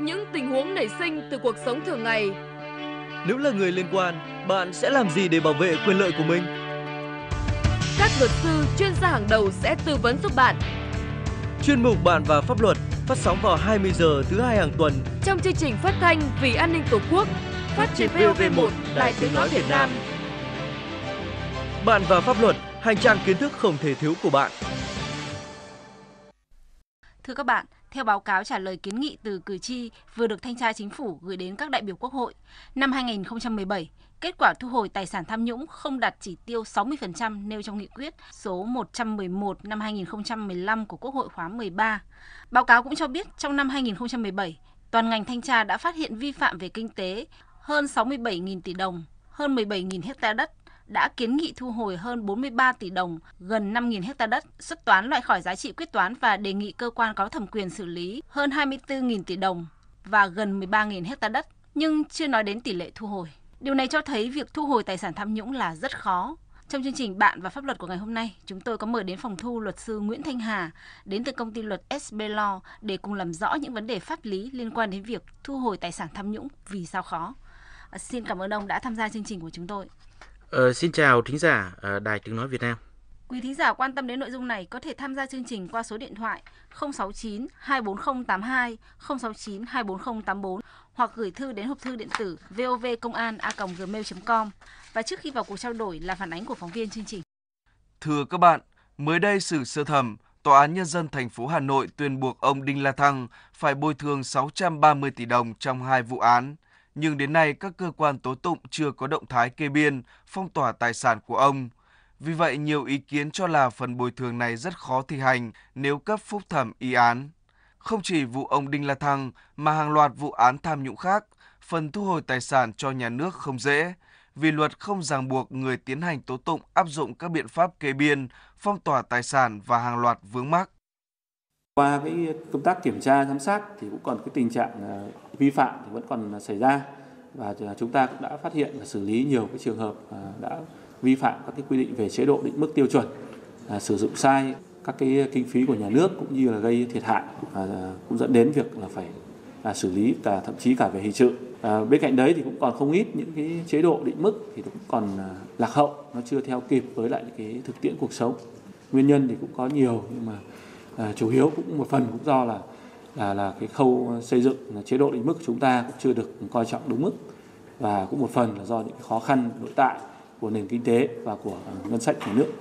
những tình huống nảy sinh từ cuộc sống thường ngày. Nếu là người liên quan, bạn sẽ làm gì để bảo vệ quyền lợi của mình? Các luật sư, chuyên gia hàng đầu sẽ tư vấn giúp bạn. Chuyên mục Bạn và Pháp luật phát sóng vào 20 giờ thứ hai hàng tuần trong chương trình phát thanh Vì an ninh Tổ quốc phát trên VOV1 Đài Tiếng nói Việt Nam. Bạn và pháp luật, hành trang kiến thức không thể thiếu của bạn. Thưa các bạn, theo báo cáo trả lời kiến nghị từ cử tri vừa được Thanh tra Chính phủ gửi đến các đại biểu Quốc hội. Năm 2017, kết quả thu hồi tài sản tham nhũng không đạt chỉ tiêu 60% nêu trong nghị quyết số 111 năm 2015 của Quốc hội khóa 13. Báo cáo cũng cho biết trong năm 2017, toàn ngành thanh tra đã phát hiện vi phạm về kinh tế hơn 67.000 tỷ đồng, hơn 17.000 hecta đất, đã kiến nghị thu hồi hơn 43 tỷ đồng, gần 5.000 hecta đất, xuất toán loại khỏi giá trị quyết toán và đề nghị cơ quan có thẩm quyền xử lý hơn 24.000 tỷ đồng và gần 13.000 hecta đất, nhưng chưa nói đến tỷ lệ thu hồi. Điều này cho thấy việc thu hồi tài sản tham nhũng là rất khó. Trong chương trình Bạn và Pháp luật của ngày hôm nay, chúng tôi có mời đến phòng thu luật sư Nguyễn Thanh Hà đến từ công ty luật SB Law để cùng làm rõ những vấn đề pháp lý liên quan đến việc thu hồi tài sản tham nhũng vì sao khó. Xin cảm ơn ông đã tham gia chương trình của chúng tôi. Ờ, xin chào thính giả ờ, Đài Tiếng Nói Việt Nam. Quý thính giả quan tâm đến nội dung này có thể tham gia chương trình qua số điện thoại 069 24082 069 24084 hoặc gửi thư đến hộp thư điện tử gmail com Và trước khi vào cuộc trao đổi là phản ánh của phóng viên chương trình. Thưa các bạn, mới đây xử sơ thẩm Tòa án Nhân dân thành phố Hà Nội tuyên buộc ông Đinh La Thăng phải bồi thường 630 tỷ đồng trong hai vụ án – nhưng đến nay các cơ quan tố tụng chưa có động thái kê biên, phong tỏa tài sản của ông. Vì vậy, nhiều ý kiến cho là phần bồi thường này rất khó thi hành nếu cấp phúc thẩm y án. Không chỉ vụ ông Đinh La Thăng mà hàng loạt vụ án tham nhũng khác, phần thu hồi tài sản cho nhà nước không dễ, vì luật không ràng buộc người tiến hành tố tụng áp dụng các biện pháp kê biên, phong tỏa tài sản và hàng loạt vướng mắc. Qua cái công tác kiểm tra giám sát thì cũng còn cái tình trạng vi phạm thì vẫn còn xảy ra và chúng ta cũng đã phát hiện và xử lý nhiều cái trường hợp à, đã vi phạm các cái quy định về chế độ định mức tiêu chuẩn à, sử dụng sai các cái kinh phí của nhà nước cũng như là gây thiệt hại và cũng dẫn đến việc là phải là xử lý cả thậm chí cả về hình sự à, bên cạnh đấy thì cũng còn không ít những cái chế độ định mức thì cũng còn à, lạc hậu nó chưa theo kịp với lại cái thực tiễn cuộc sống nguyên nhân thì cũng có nhiều nhưng mà à, chủ yếu cũng một phần cũng do là là là cái khâu xây dựng chế độ định mức của chúng ta cũng chưa được coi trọng đúng mức và cũng một phần là do những khó khăn nội tại của nền kinh tế và của ờ, ngân sách nhà nước.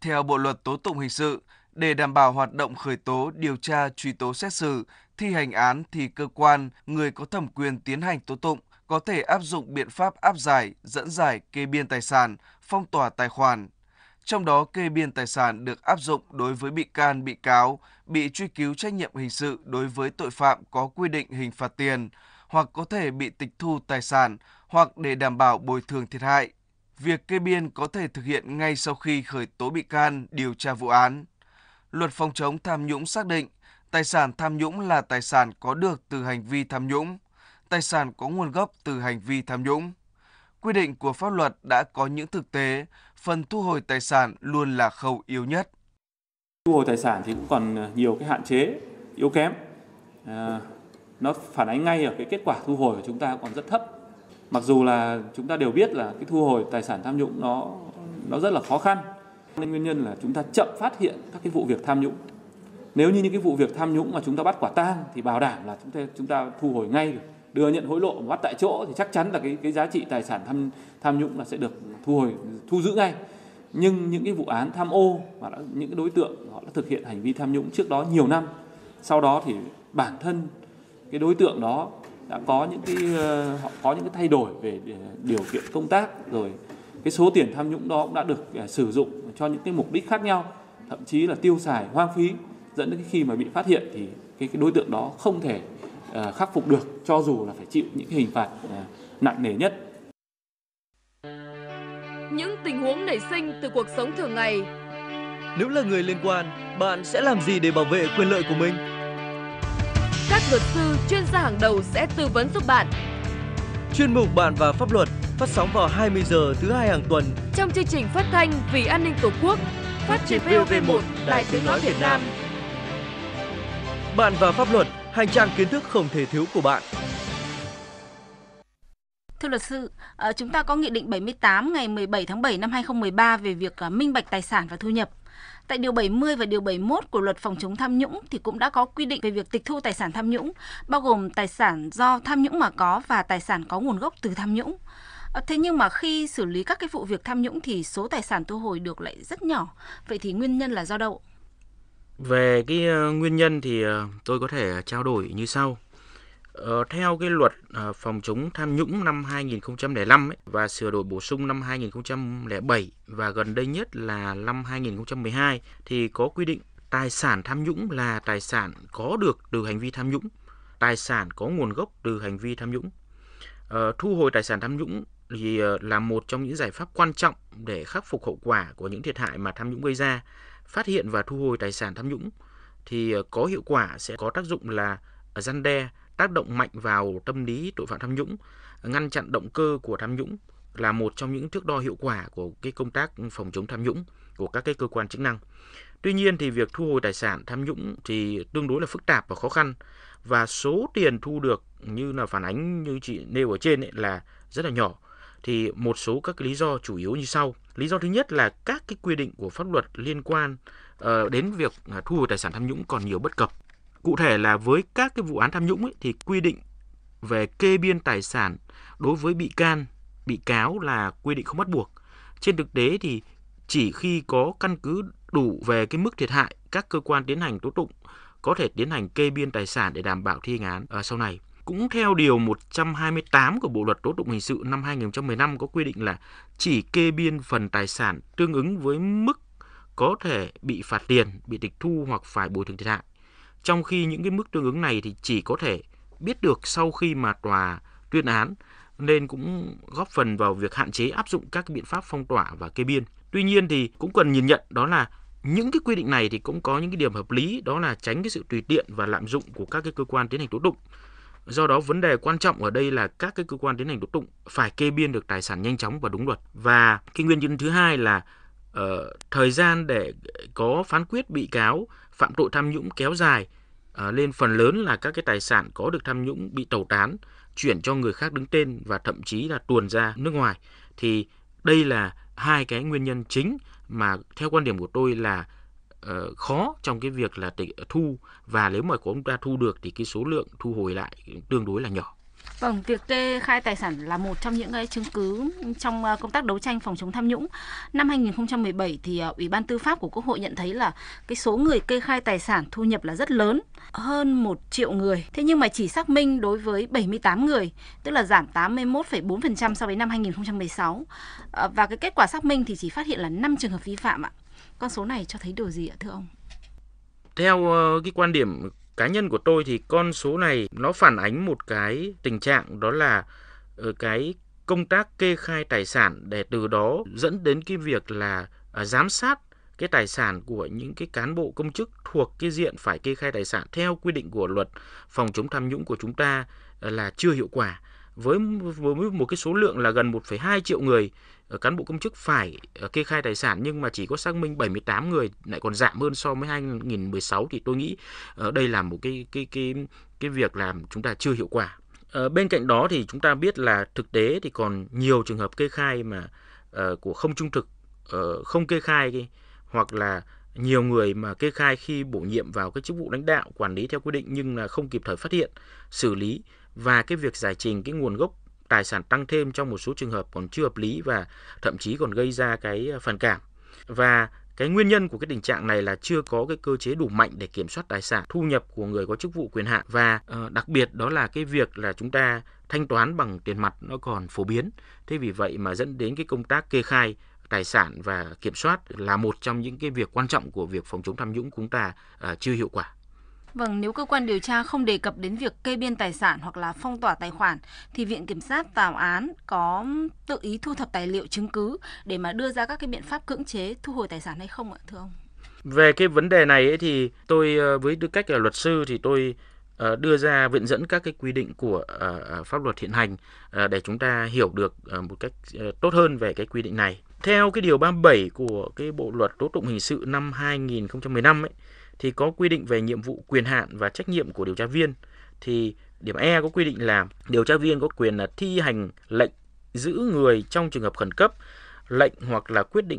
Theo Bộ luật tố tụng hình sự, để đảm bảo hoạt động khởi tố, điều tra, truy tố xét xử, thi hành án thì cơ quan, người có thẩm quyền tiến hành tố tụng có thể áp dụng biện pháp áp giải, dẫn giải, kê biên tài sản, phong tỏa tài khoản, trong đó kê biên tài sản được áp dụng đối với bị can bị cáo bị truy cứu trách nhiệm hình sự đối với tội phạm có quy định hình phạt tiền hoặc có thể bị tịch thu tài sản hoặc để đảm bảo bồi thường thiệt hại. Việc kê biên có thể thực hiện ngay sau khi khởi tố bị can, điều tra vụ án. Luật phòng chống tham nhũng xác định tài sản tham nhũng là tài sản có được từ hành vi tham nhũng, tài sản có nguồn gốc từ hành vi tham nhũng quy định của pháp luật đã có những thực tế, phần thu hồi tài sản luôn là khâu yếu nhất. Thu hồi tài sản thì cũng còn nhiều cái hạn chế, yếu kém. À, nó phản ánh ngay ở cái kết quả thu hồi của chúng ta còn rất thấp. Mặc dù là chúng ta đều biết là cái thu hồi tài sản tham nhũng nó nó rất là khó khăn. Nên nguyên nhân là chúng ta chậm phát hiện các cái vụ việc tham nhũng. Nếu như những cái vụ việc tham nhũng mà chúng ta bắt quả tang thì bảo đảm là chúng ta chúng ta thu hồi ngay được đưa nhận hối lộ bắt tại chỗ thì chắc chắn là cái cái giá trị tài sản tham tham nhũng là sẽ được thu hồi thu giữ ngay nhưng những cái vụ án tham ô và những cái đối tượng họ đã thực hiện hành vi tham nhũng trước đó nhiều năm sau đó thì bản thân cái đối tượng đó đã có những cái ờ, họ có những cái thay đổi về ờ, điều kiện công tác rồi cái số tiền tham nhũng đó cũng đã được ờ, sử dụng cho những cái mục đích khác nhau thậm chí là tiêu xài hoang phí dẫn đến khi mà bị phát hiện thì cái, cái đối tượng đó không thể À, khắc phục được cho dù là phải chịu những hình phạt à, nặng nề nhất. Những tình huống nảy sinh từ cuộc sống thường ngày. Nếu là người liên quan, bạn sẽ làm gì để bảo vệ quyền lợi của mình? Các luật sư, chuyên gia hàng đầu sẽ tư vấn giúp bạn. Chuyên mục Bạn và Pháp luật phát sóng vào 20 giờ thứ hai hàng tuần trong chương trình phát thanh Vì an ninh Tổ quốc phát trên VOV1 Đài Tiếng nói Việt Nam. Bạn và Pháp luật hành trang kiến thức không thể thiếu của bạn. Thưa luật sư, ờ, chúng ta có Nghị định 78 ngày 17 tháng 7 năm 2013 về việc ờ, minh bạch tài sản và thu nhập. Tại Điều 70 và Điều 71 của Luật Phòng chống tham nhũng thì cũng đã có quy định về việc tịch thu tài sản tham nhũng, bao gồm tài sản do tham nhũng mà có và tài sản có nguồn gốc từ tham nhũng. Ờ, thế nhưng mà khi xử lý các cái vụ việc tham nhũng thì số tài sản thu hồi được lại rất nhỏ. Vậy thì nguyên nhân là do đâu? Về cái ờ, nguyên nhân thì ờ, tôi có thể trao đổi như sau. Ờ, theo cái luật phòng chống tham nhũng năm 2005 ấy, và sửa đổi bổ sung năm 2007 và gần đây nhất là năm 2012 thì có quy định tài sản tham nhũng là tài sản có được từ hành vi tham nhũng, tài sản có nguồn gốc từ hành vi tham nhũng. Thu hồi tài sản tham nhũng thì là một trong những giải pháp quan trọng để khắc phục hậu quả của những thiệt hại mà tham nhũng gây ra phát hiện và thu hồi tài sản tham nhũng thì ờ, có hiệu quả sẽ có tác dụng là gian đe, tác động mạnh vào tâm lý tội phạm tham nhũng, ngăn chặn động cơ của tham nhũng là một trong những thước đo hiệu quả của cái công tác phòng chống tham nhũng của các cái cơ quan chức năng. Tuy nhiên thì việc thu hồi tài sản tham nhũng thì tương đối là phức tạp và khó khăn và số tiền thu được như là phản ánh như chị nêu ở trên ấy là rất là nhỏ thì một số các lý do chủ yếu như sau. Lý do thứ nhất là các cái quy định của pháp luật liên quan ờ, đến việc à, thu hồi tài sản tham nhũng còn nhiều bất cập. Cụ thể là với các cái vụ án tham nhũng ấy, thì quy định về kê biên tài sản đối với bị can, bị cáo là quy định không bắt buộc. Trên thực tế thì chỉ khi có căn cứ đủ về cái mức thiệt hại, các cơ quan tiến hành tố tụng có thể tiến hành kê biên tài sản để đảm bảo thi hành án à, sau này. Cũng theo điều 128 của Bộ luật tố tụng hình sự năm 2015 có quy định là chỉ kê biên phần tài sản tương ứng với mức có thể bị phạt tiền, bị tịch thu hoặc phải bồi thường thiệt hại. Trong khi những cái mức tương ứng này thì chỉ có thể biết được sau khi mà tòa tuyên án nên cũng góp phần vào việc hạn chế áp dụng các biện pháp phong tỏa và kê biên. Tuy nhiên thì cũng cần nhìn nhận đó là những cái quy định này thì cũng có những cái điểm hợp lý đó là tránh cái sự tùy tiện và lạm dụng của các cái cơ quan tiến hành tố tụng. Do đó vấn đề quan trọng ở đây là các cái cơ quan tiến hành tố tụng phải kê biên được tài sản nhanh chóng và đúng luật. Và cái nguyên nhân thứ hai là uh, thời gian để có phán quyết bị cáo phạm tội tham nhũng kéo dài uh, lên phần lớn là các cái tài sản có được tham nhũng bị tẩu tán, chuyển cho người khác đứng tên và thậm chí là tuồn ra nước ngoài. Thì đây là hai cái nguyên nhân chính mà theo quan điểm của tôi là Ờ, khó trong cái việc là thu và nếu mà của chúng ta thu được thì cái số lượng thu hồi lại tương đối là nhỏ. Vâng, việc kê khai tài sản là một trong những cái chứng cứ trong ờ, công tác đấu tranh phòng chống tham nhũng. Năm 2017 thì ờ, Ủy ban Tư pháp của Quốc hội nhận thấy là cái số người kê khai tài sản thu nhập là rất lớn, hơn 1 triệu người. Thế nhưng mà chỉ xác minh đối với 78 người, tức là giảm 81,4% so với năm 2016. Và cái kết quả xác minh thì chỉ phát hiện là 5 trường hợp vi phạm ạ. Con số này cho thấy điều gì ạ thưa ông? Theo ờ, cái quan điểm cá nhân của tôi thì con số này nó phản ánh một cái tình trạng đó là ờ, cái công tác kê khai tài sản để từ đó dẫn đến cái việc là à, giám sát cái tài sản của những cái cán bộ công chức thuộc cái diện phải kê khai tài sản theo quy định của luật phòng chống tham nhũng của chúng ta ờ, là chưa hiệu quả với với một cái số lượng là gần 1,2 triệu người ờ, cán bộ công chức phải ờ, kê khai tài sản nhưng mà chỉ có xác minh 78 người lại còn giảm hơn so với 2016 thì tôi nghĩ ờ, đây là một cái cái cái cái việc làm chúng ta chưa hiệu quả. Bên cạnh đó thì chúng ta biết là thực tế thì còn nhiều trường hợp kê khai mà của không trung thực, không kê khai hoặc là nhiều người mà kê khai khi bổ nhiệm vào cái chức vụ lãnh đạo quản lý theo quy định nhưng là không kịp thời phát hiện xử lý và cái việc giải trình cái nguồn gốc tài sản tăng thêm trong một số trường hợp còn chưa hợp lý và thậm chí còn gây ra cái à, phản cảm. Và cái nguyên nhân của cái tình trạng này là chưa có cái cơ chế đủ mạnh để kiểm soát tài sản, thu nhập của người có chức vụ quyền hạn và ờ, đặc biệt đó là cái việc là chúng ta thanh toán bằng tiền mặt nó còn phổ biến. Thế vì vậy mà dẫn đến cái công tác kê khai tài sản và kiểm soát là một trong những cái việc quan trọng của việc phòng chống tham nhũng chúng ta à, chưa hiệu quả. Vâng, nếu cơ quan điều tra không đề cập đến việc kê biên tài sản hoặc là phong tỏa tài khoản thì viện kiểm sát tào án có tự ý thu thập tài liệu chứng cứ để mà đưa ra các cái biện pháp cưỡng chế thu hồi tài sản hay không ạ thưa ông? Về cái vấn đề này ấy thì tôi ờ, với tư cách là luật sư thì tôi ờ, đưa ra viện dẫn các cái quy định của ờ, pháp luật hiện hành để chúng ta hiểu được một cách tốt hơn về cái quy định này. Theo cái điều 37 của cái bộ luật tố tụng hình sự năm 2015 ấy thì có quy định về nhiệm vụ quyền hạn và trách nhiệm của điều tra viên thì điểm E có quy định là điều tra viên có quyền là thi hành lệnh giữ người trong trường hợp khẩn cấp, lệnh hoặc là quyết định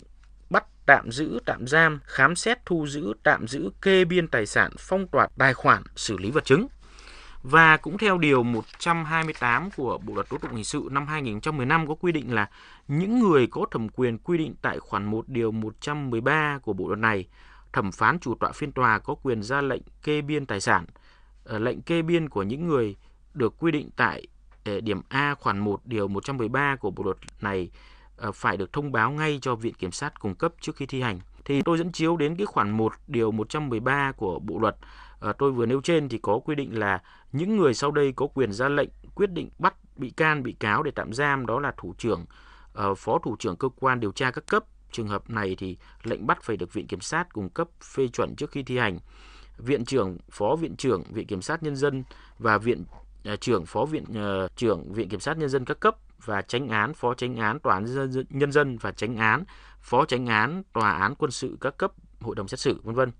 bắt tạm giữ, tạm giam, khám xét, thu giữ, tạm giữ, kê biên tài sản, phong tỏa tài khoản, xử lý vật chứng. Và cũng theo điều 128 của Bộ luật tố tụng hình sự năm 2015 có quy định là những người có thẩm quyền quy định tại khoản 1 điều 113 của bộ luật này thẩm phán chủ tọa phiên tòa có quyền ra lệnh kê biên tài sản. Ờ, lệnh kê biên của những người được quy định tại ờ, điểm A khoản 1 điều 113 của bộ luật này ờ, phải được thông báo ngay cho viện kiểm sát cung cấp trước khi thi hành. Thì tôi dẫn chiếu đến cái khoản 1 điều 113 của bộ luật tôi vừa nêu trên thì có quy định là những người sau đây có quyền ra lệnh quyết định bắt bị can bị cáo để tạm giam đó là thủ trưởng, phó thủ trưởng cơ quan điều tra các cấp, Trường hợp này thì lệnh bắt phải được Viện Kiểm sát cung cấp phê chuẩn trước khi thi hành. Viện trưởng, Phó Viện trưởng Viện Kiểm sát Nhân dân và Viện uh, trưởng Phó Viện uh, trưởng Viện Kiểm sát Nhân dân các cấp và tránh án, phó tránh án tòa án nhân dân và tránh án, phó tránh án tòa án quân sự các cấp hội đồng xét xử vân vân.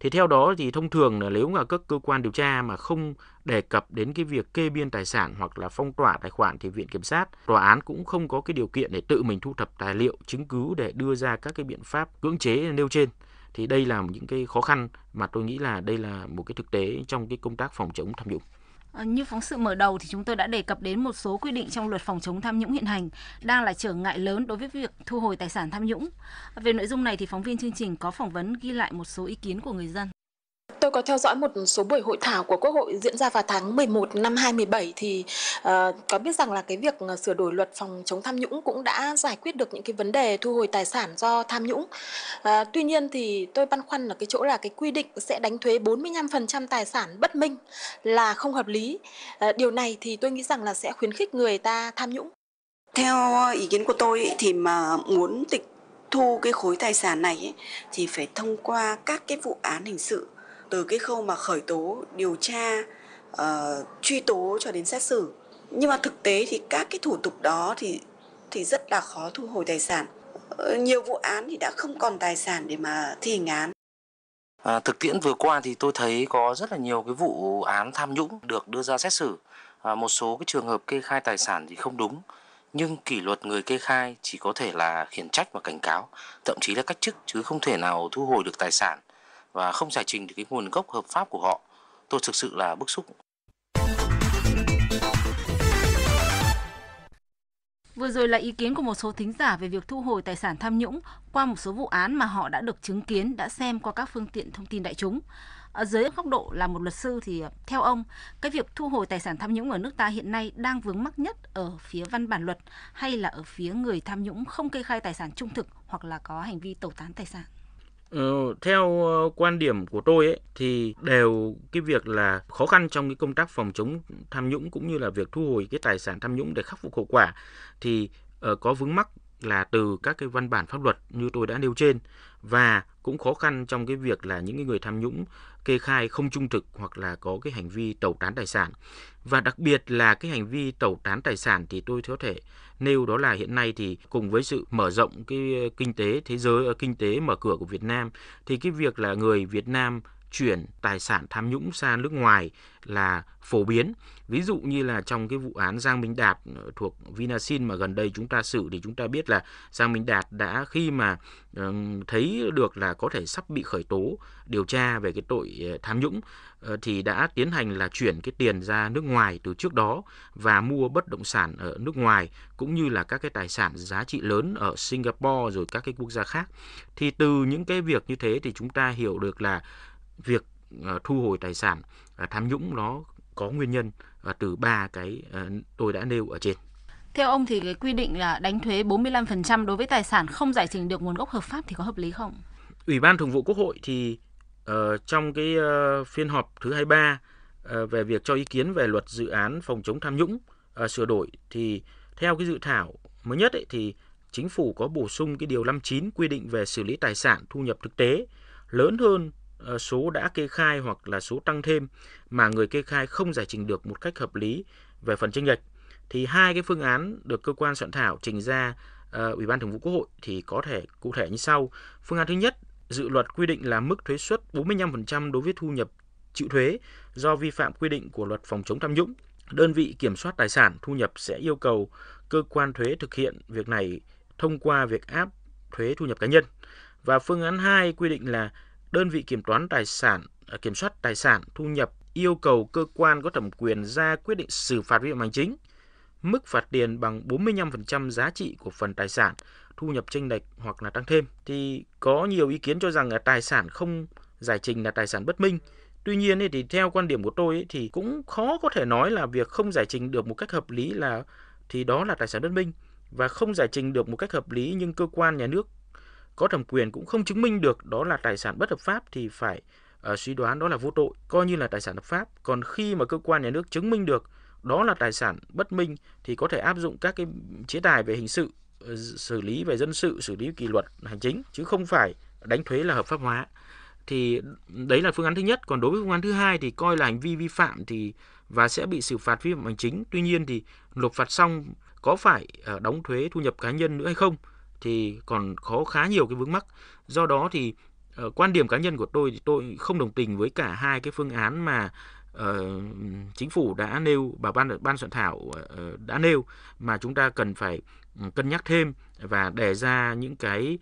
Thì theo đó thì thông thường là nếu mà các cơ quan điều tra mà không đề cập đến cái việc kê biên tài sản hoặc là phong tỏa tài khoản thì viện kiểm sát, tòa án cũng không có cái điều kiện để tự mình thu thập tài liệu chứng cứ để đưa ra các cái biện pháp cưỡng chế nêu trên. Thì đây là những cái khó khăn mà tôi nghĩ là đây là một cái thực tế trong cái công tác phòng chống tham nhũng. Ờ, như phóng sự mở đầu thì chúng tôi đã đề cập đến một số quy định trong luật phòng chống tham nhũng hiện hành đang là trở ngại lớn đối với việc thu hồi tài sản tham nhũng. Về nội dung này thì phóng viên chương trình có phỏng vấn ghi lại một số ý kiến của người dân có theo dõi một số buổi hội thảo của Quốc hội diễn ra vào tháng 11 năm 2017 thì uh, có biết rằng là cái việc ờ, sửa đổi luật phòng chống tham nhũng cũng đã giải quyết được những cái vấn đề thu hồi tài sản do tham nhũng. Uh, tuy nhiên thì tôi băn khoăn ở cái chỗ là cái quy định sẽ đánh thuế 45% tài sản bất minh là không hợp lý. Uh, điều này thì tôi nghĩ rằng là sẽ khuyến khích người ta tham nhũng. Theo ý kiến của tôi thì mà muốn tịch thu cái khối tài sản này thì phải thông qua các cái vụ án hình sự từ cái khâu mà khởi tố điều tra uh, truy tố cho đến xét xử nhưng mà thực tế thì các cái thủ tục đó thì thì rất là khó thu hồi tài sản ờ, nhiều vụ án thì đã không còn tài sản để mà thi hành án à, thực tiễn vừa qua thì tôi thấy có rất là nhiều cái vụ án tham nhũng được đưa ra xét xử à, một số cái trường hợp kê khai tài sản thì không đúng nhưng kỷ luật người kê khai chỉ có thể là khiển trách và cảnh cáo thậm chí là cách chức chứ không thể nào thu hồi được tài sản và không giải trình được cái nguồn gốc hợp pháp của họ. Tôi thực sự là bức xúc. Vừa rồi là ý kiến của một số thính giả về việc thu hồi tài sản tham nhũng qua một số vụ án mà họ đã được chứng kiến, đã xem qua các phương tiện thông tin đại chúng. Ở dưới góc độ là một luật sư thì ờ, theo ông, cái việc thu hồi tài sản tham nhũng ở nước ta hiện nay đang vướng mắc nhất ở phía văn bản luật hay là ở phía người tham nhũng không kê khai tài sản trung thực hoặc là có hành vi tẩu tán tài sản? Ờ, theo ờ, quan điểm của tôi ấy, thì đều cái việc là khó khăn trong cái công tác phòng chống tham nhũng cũng như là việc thu hồi cái tài sản tham nhũng để khắc phục hậu quả thì uh, có vướng mắc là từ các cái văn bản pháp luật như tôi đã nêu trên và cũng khó khăn trong cái việc là những cái người tham nhũng kê khai không trung thực hoặc là có cái hành vi tẩu tán tài sản. Và đặc biệt là cái hành vi tẩu tán tài sản thì tôi có thể nêu đó là hiện nay thì cùng với sự mở rộng cái kinh tế thế giới ờ, kinh tế mở cửa của Việt Nam thì cái việc là người Việt Nam chuyển tài sản tham nhũng sang nước ngoài là phổ biến. Ví dụ như là trong cái vụ án Giang Minh Đạt ờ, thuộc Vinasin mà gần đây chúng ta xử thì chúng ta biết là Giang Minh Đạt đã khi mà ờ, thấy được là có thể sắp bị khởi tố điều tra về cái tội ờ, tham nhũng thì đã tiến hành là chuyển cái tiền ra nước ngoài từ trước đó và mua bất động sản ở nước ngoài cũng như là các cái tài sản giá trị lớn ở Singapore rồi các cái quốc gia khác. Thì từ những cái việc như thế thì chúng ta hiểu được là việc ờ, thu hồi tài sản ờ, tham nhũng nó có nguyên nhân ờ, từ ba cái tôi đã nêu ở trên. Theo ông thì cái quy định là đánh thuế 45% đối với tài sản không giải trình được nguồn gốc hợp pháp thì có hợp lý không? Ủy ban Thường vụ Quốc hội thì uh, trong cái uh, phiên họp thứ 23 uh, về việc cho ý kiến về luật dự án phòng chống tham nhũng uh, sửa đổi thì theo cái dự thảo mới nhất ấy, thì chính phủ có bổ sung cái điều 59 quy định về xử lý tài sản thu nhập thực tế lớn hơn Ờ, số đã kê khai hoặc là số tăng thêm mà người kê khai không giải trình được một cách hợp lý về phần chênh lệch thì hai cái phương án được cơ quan soạn thảo trình ra uh, Ủy ban Thường vụ Quốc hội thì có thể cụ thể như sau. Phương án thứ nhất, dự luật quy định là mức thuế suất 45% đối với thu nhập chịu thuế do vi phạm quy định của luật phòng chống tham nhũng. Đơn vị kiểm soát tài sản thu nhập sẽ yêu cầu cơ quan thuế thực hiện việc này thông qua việc áp thuế thu nhập cá nhân. Và phương án 2 quy định là đơn vị kiểm toán tài sản à, kiểm soát tài sản thu nhập yêu cầu cơ quan có thẩm quyền ra quyết định xử phạt vi phạm hành chính mức phạt tiền bằng 45% giá trị của phần tài sản thu nhập chênh lệch hoặc là tăng thêm thì có nhiều ý kiến cho rằng là tài sản không giải trình là tài sản bất minh Tuy nhiên thì theo quan điểm của tôi thì cũng khó có thể nói là việc không giải trình được một cách hợp lý là thì đó là tài sản bất minh và không giải trình được một cách hợp lý nhưng cơ quan nhà nước có thẩm quyền cũng không chứng minh được đó là tài sản bất hợp pháp thì phải uh, suy đoán đó là vô tội, coi như là tài sản hợp pháp. Còn khi mà cơ quan nhà nước chứng minh được đó là tài sản bất minh thì có thể áp dụng các cái chế tài về hình sự, ờ, xử lý về dân sự, xử lý kỷ luật hành chính chứ không phải đánh thuế là hợp pháp hóa. Thì đấy là phương án thứ nhất, còn đối với phương án thứ hai thì coi là hành vi vi phạm thì và sẽ bị xử phạt vi phạm hành chính. Tuy nhiên thì nộp phạt xong có phải ờ, đóng thuế thu nhập cá nhân nữa hay không? thì còn khó khá nhiều cái vướng mắc do đó thì uh, quan điểm cá nhân của tôi thì tôi không đồng tình với cả hai cái phương án mà uh, chính phủ đã nêu và ban ban soạn thảo uh, đã nêu mà chúng ta cần phải ừ, cân nhắc thêm và đề ra những cái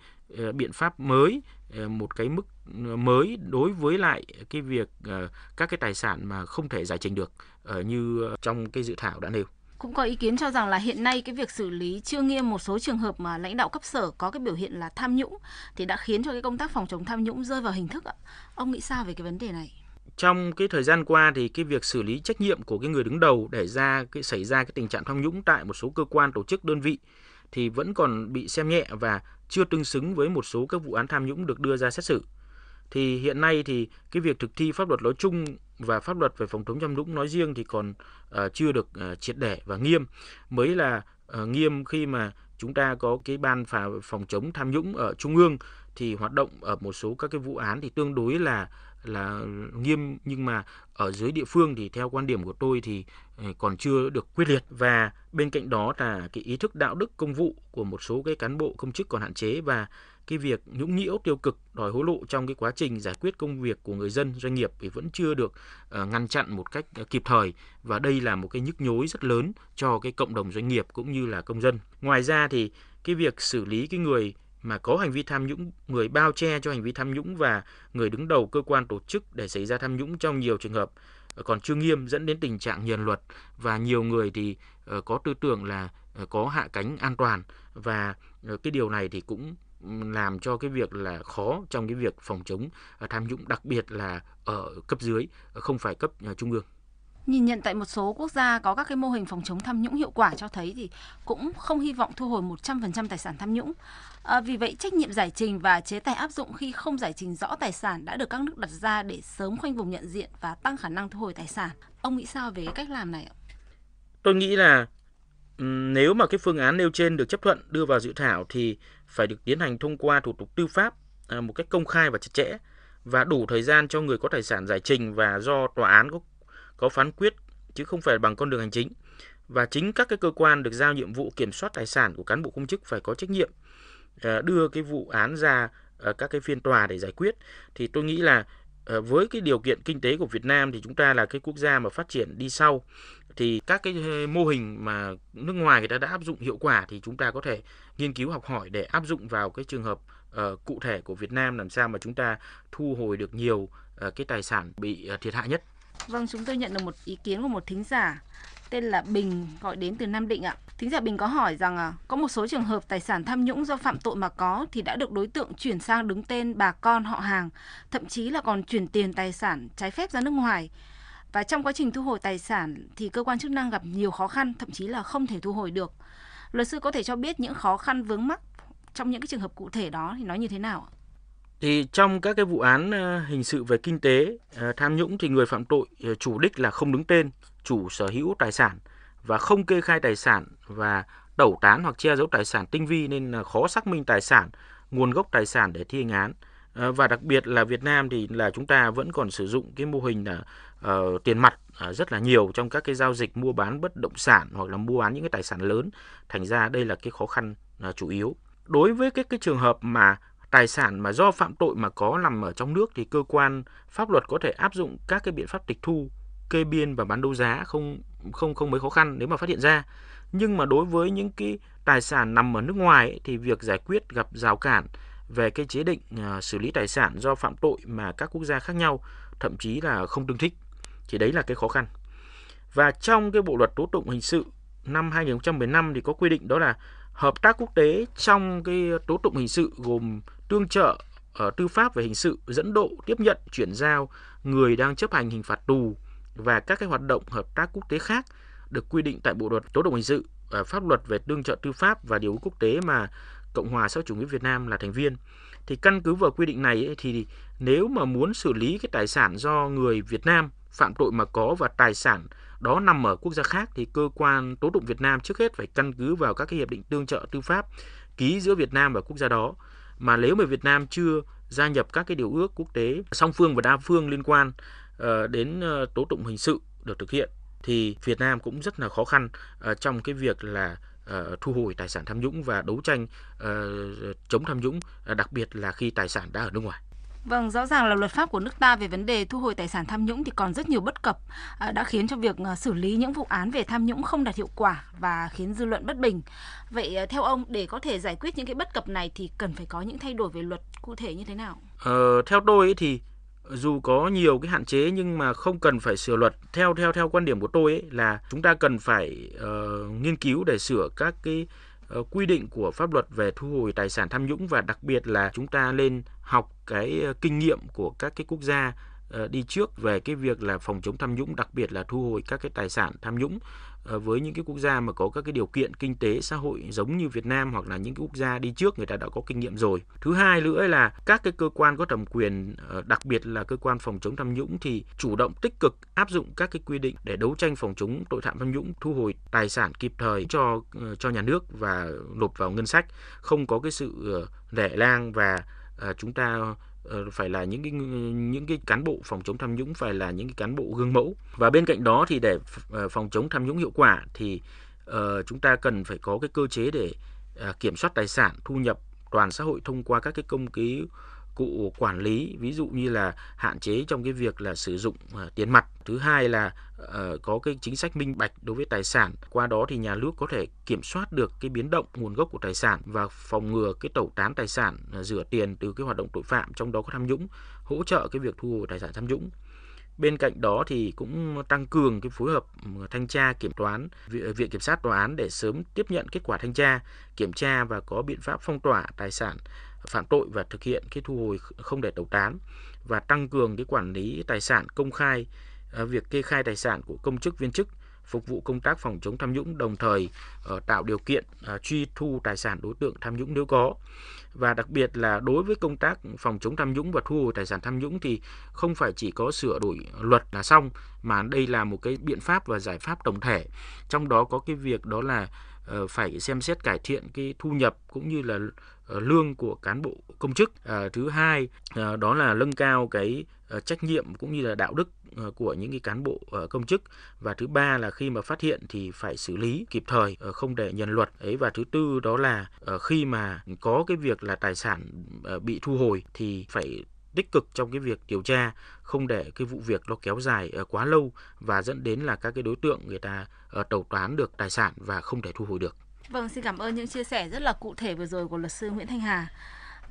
uh, biện pháp mới uh, một cái mức ừ, mới đối với lại cái việc các cái tài sản mà không thể giải trình được như trong cái dự thảo đã nêu cũng có ý kiến cho rằng là hiện nay cái việc xử lý chưa nghiêm một số trường hợp mà lãnh đạo cấp sở có cái biểu hiện là tham nhũng thì đã khiến cho cái công tác phòng chống tham nhũng rơi vào hình thức ạ. Ông nghĩ sao về cái vấn đề này? Trong cái thời gian qua thì cái việc xử lý trách nhiệm của cái người đứng đầu để ra cái xảy ra cái tình trạng tham nhũng tại một số cơ quan tổ chức đơn vị thì vẫn còn bị xem nhẹ và chưa tương xứng với một số các vụ án tham nhũng được đưa ra xét xử thì hiện nay thì cái việc thực thi pháp luật nói chung và pháp luật về phòng chống tham nhũng nói riêng thì còn uh, chưa được uh, triệt để và nghiêm mới là uh, nghiêm khi mà chúng ta có cái ban phòng chống tham nhũng ở trung ương thì hoạt động ở một số các cái vụ án thì tương đối là là nghiêm nhưng mà ở dưới địa phương thì theo quan điểm của tôi thì còn chưa được quyết liệt và bên cạnh đó là cái ý thức đạo đức công vụ của một số cái cán bộ công chức còn hạn chế và cái việc nhũng nhiễu tiêu cực đòi hối lộ trong cái quá trình giải quyết công việc của người dân doanh nghiệp thì vẫn chưa được ờ, ngăn chặn một cách ờ, kịp thời và đây là một cái nhức nhối rất lớn cho cái cộng đồng doanh nghiệp cũng như là công dân ngoài ra thì cái việc xử lý cái người mà có hành vi tham nhũng, người bao che cho hành vi tham nhũng và người đứng đầu cơ quan tổ chức để xảy ra tham nhũng trong nhiều trường hợp ờ, còn chưa nghiêm dẫn đến tình trạng hiền luật và nhiều người thì có tư tưởng là có hạ cánh an toàn và cái điều này thì cũng làm cho cái việc là khó trong cái việc phòng chống à, tham nhũng đặc biệt là ở cấp dưới à, không phải cấp à, trung ương nhìn nhận tại một số quốc gia có các cái mô hình phòng chống tham nhũng hiệu quả cho thấy thì cũng không hy vọng thu hồi 100% tài sản tham nhũng. À, vì vậy trách nhiệm giải trình và chế tài áp dụng khi không giải trình rõ tài sản đã được các nước đặt ra để sớm khoanh vùng nhận diện và tăng khả năng thu hồi tài sản. Ông nghĩ sao về cách làm này ạ? Tôi nghĩ là nếu mà cái phương án nêu trên được chấp thuận đưa vào dự thảo thì phải được tiến hành thông qua thủ tục tư pháp à, một cách công khai và chặt chẽ và đủ thời gian cho người có tài sản giải trình và do tòa án có, có phán quyết chứ không phải bằng con đường hành chính và chính các cái cơ quan được giao nhiệm vụ kiểm soát tài sản của cán bộ công chức phải có trách nhiệm à, đưa cái vụ án ra à, các cái phiên tòa để giải quyết thì tôi nghĩ là với cái điều kiện kinh tế của Việt Nam thì chúng ta là cái quốc gia mà phát triển đi sau thì các cái ờ, mô hình mà nước ngoài người ta đã áp dụng hiệu quả thì chúng ta có thể nghiên cứu học hỏi để áp dụng vào cái trường hợp uh, cụ thể của Việt Nam làm sao mà chúng ta thu hồi được nhiều uh, cái tài sản bị uh, thiệt hại nhất. Vâng, chúng tôi nhận được một ý kiến của một thính giả tên là Bình gọi đến từ Nam Định ạ. Thính giả Bình có hỏi rằng à, có một số trường hợp tài sản tham nhũng do phạm tội mà có thì đã được đối tượng chuyển sang đứng tên bà con họ hàng, thậm chí là còn chuyển tiền tài sản trái phép ra nước ngoài. Và trong quá trình thu hồi tài sản thì cơ quan chức năng gặp nhiều khó khăn, thậm chí là không thể thu hồi được. Luật sư có thể cho biết những khó khăn vướng mắc trong những cái trường hợp cụ thể đó thì nói như thế nào thì trong các cái vụ án ờ, hình sự về kinh tế ờ, tham nhũng thì người phạm tội ờ, chủ đích là không đứng tên chủ sở hữu tài sản và không kê khai tài sản và tẩu tán hoặc che giấu tài sản tinh vi nên là khó xác minh tài sản nguồn gốc tài sản để thi hành án Ờ, và đặc biệt là Việt Nam thì là chúng ta vẫn còn sử dụng cái mô hình là uh, tiền mặt ờ, rất là nhiều trong các cái giao dịch mua bán bất động sản hoặc là mua bán những cái tài sản lớn thành ra đây là cái khó khăn uh, chủ yếu đối với cái cái trường hợp mà tài sản mà do phạm tội mà có nằm ở trong nước thì cơ quan pháp luật có thể áp dụng các cái biện pháp tịch thu kê biên và bán đấu giá không không không mấy khó khăn nếu mà phát hiện ra nhưng mà đối với những cái tài sản nằm ở nước ngoài thì việc giải quyết gặp rào cản về cái chế định à, xử lý tài sản do phạm tội mà các quốc gia khác nhau thậm chí là không tương thích. Thì đấy là cái khó khăn. Và trong cái bộ luật tố tụng hình sự năm 2015 thì có quy định đó là hợp tác quốc tế trong cái tố tụng hình sự gồm tương trợ ở ờ, tư pháp về hình sự, dẫn độ, tiếp nhận, chuyển giao người đang chấp hành hình phạt tù và các cái hoạt động hợp tác quốc tế khác được quy định tại bộ luật tố tụng hình sự ờ, pháp luật về tương trợ tư pháp và điều quốc tế mà Cộng hòa xã hội chủ nghĩa Việt Nam là thành viên. Thì căn cứ vào quy định này ấy, thì nếu mà muốn xử lý cái tài sản do người Việt Nam phạm tội mà có và tài sản đó nằm ở quốc gia khác thì cơ quan tố tụng Việt Nam trước hết phải căn cứ vào các cái hiệp định tương trợ tư pháp ký giữa Việt Nam và quốc gia đó. Mà nếu mà Việt Nam chưa gia nhập các cái điều ước quốc tế song phương và đa phương liên quan ờ, đến ờ, tố tụng hình sự được thực hiện thì Việt Nam cũng rất là khó khăn ờ, trong cái việc là Ờ, thu hồi tài sản tham nhũng và đấu tranh ờ, chống tham nhũng, ờ, đặc biệt là khi tài sản đã ở nước ngoài. Vâng, rõ ràng là luật pháp của nước ta về vấn đề thu hồi tài sản tham nhũng thì còn rất nhiều bất cập đã khiến cho việc xử lý những vụ án về tham nhũng không đạt hiệu quả và khiến dư luận bất bình. Vậy theo ông để có thể giải quyết những cái bất cập này thì cần phải có những thay đổi về luật cụ thể như thế nào? Ờ, theo tôi thì dù có nhiều cái hạn chế nhưng mà không cần phải sửa luật theo theo theo quan điểm của tôi ấy, là chúng ta cần phải uh, nghiên cứu để sửa các cái uh, quy định của pháp luật về thu hồi tài sản tham nhũng và đặc biệt là chúng ta lên học cái uh, kinh nghiệm của các cái quốc gia Ờ, đi trước về cái việc là phòng chống tham nhũng, đặc biệt là thu hồi các cái tài sản tham nhũng ờ, với những cái quốc gia mà có các cái điều kiện kinh tế xã hội giống như Việt Nam hoặc là những cái quốc gia đi trước người ta đã có kinh nghiệm rồi. Thứ hai nữa là các cái cơ quan có thẩm quyền ờ, đặc biệt là cơ quan phòng chống tham nhũng thì chủ động tích cực áp dụng các cái quy định để đấu tranh phòng chống tội phạm tham nhũng, thu hồi tài sản kịp thời cho cho nhà nước và nộp vào ngân sách, không có cái sự lẻ lang và chúng ta Ờ, phải là những cái những cái cán bộ phòng chống tham nhũng phải là những cái cán bộ gương mẫu và bên cạnh đó thì để ờ, phòng chống tham nhũng hiệu quả thì uh, chúng ta cần phải có cái cơ chế để uh, kiểm soát tài sản thu nhập toàn xã hội thông qua các cái công ký cụ quản lý ví dụ như là hạn chế trong cái việc là sử dụng uh, tiền mặt thứ hai là uh, có cái chính sách minh bạch đối với tài sản qua đó thì nhà nước có thể kiểm soát được cái biến động nguồn gốc của tài sản và phòng ngừa cái tẩu tán tài sản uh, rửa tiền từ cái hoạt động tội phạm trong đó có tham nhũng hỗ trợ cái việc thu hồi tài sản tham nhũng Bên cạnh đó thì cũng tăng cường cái phối hợp ừ, thanh tra kiểm toán viện kiểm sát tòa án để sớm tiếp nhận kết quả thanh tra, kiểm tra và có biện pháp phong tỏa tài sản phạm tội và thực hiện cái thu hồi không để tẩu tán và tăng cường cái quản lý tài sản công khai à, việc kê khai tài sản của công chức viên chức phục vụ công tác phòng chống tham nhũng đồng thời ờ, tạo điều kiện à, truy thu tài sản đối tượng tham nhũng nếu có và đặc biệt là đối với công tác phòng chống tham nhũng và thu hồi tài sản tham nhũng thì không phải chỉ có sửa đổi luật là xong mà đây là một cái biện pháp và giải pháp tổng thể trong đó có cái việc đó là ờ, phải xem xét cải thiện cái thu nhập cũng như là Ờ, lương của cán bộ công chức ờ, thứ hai ờ, đó là nâng cao cái trách nhiệm cũng như là đạo đức của những cái cán bộ công chức và thứ ba là khi mà phát hiện thì phải xử lý kịp thời không để nhân luật ấy và thứ tư đó là khi mà có cái việc là tài sản bị thu hồi thì phải tích cực trong cái việc điều tra không để cái vụ việc nó kéo dài quá lâu và dẫn đến là các cái đối tượng người ta tẩu toán được tài sản và không thể thu hồi được Vâng, xin cảm ơn những chia sẻ rất là cụ thể vừa rồi của luật sư Nguyễn Thanh Hà.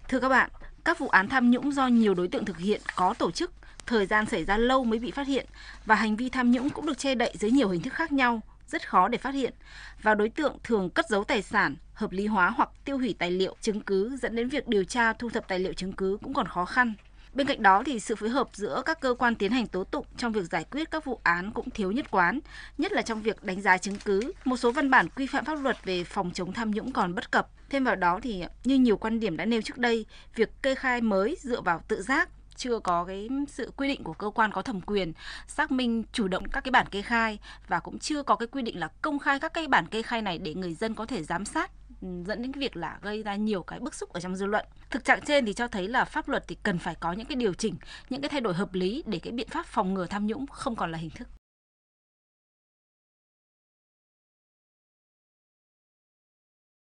Thưa các bạn, các vụ án tham nhũng do nhiều đối tượng thực hiện có tổ chức, thời gian xảy ra lâu mới bị phát hiện và hành vi tham nhũng cũng được che đậy dưới nhiều hình thức khác nhau, rất khó để phát hiện. Và đối tượng thường cất giấu tài sản, hợp lý hóa hoặc tiêu hủy tài liệu chứng cứ dẫn đến việc điều tra thu thập tài liệu chứng cứ cũng còn khó khăn. Bên cạnh đó thì sự phối hợp giữa các cơ quan tiến hành tố tụng trong việc giải quyết các vụ án cũng thiếu nhất quán, nhất là trong việc đánh giá chứng cứ. Một số văn bản quy phạm pháp luật về phòng chống tham nhũng còn bất cập. Thêm vào đó thì như nhiều quan điểm đã nêu trước đây, việc kê khai mới dựa vào tự giác chưa có cái sự quy định của cơ quan có thẩm quyền xác minh chủ động các cái bản kê khai và cũng chưa có cái quy định là công khai các cái bản kê khai này để người dân có thể giám sát Ừ, dẫn đến cái việc là gây ra nhiều cái bức xúc ở trong dư luận. Thực trạng trên thì cho thấy là pháp luật thì cần phải có những cái điều chỉnh, những cái thay đổi hợp lý để cái biện pháp phòng ngừa tham nhũng không còn là hình thức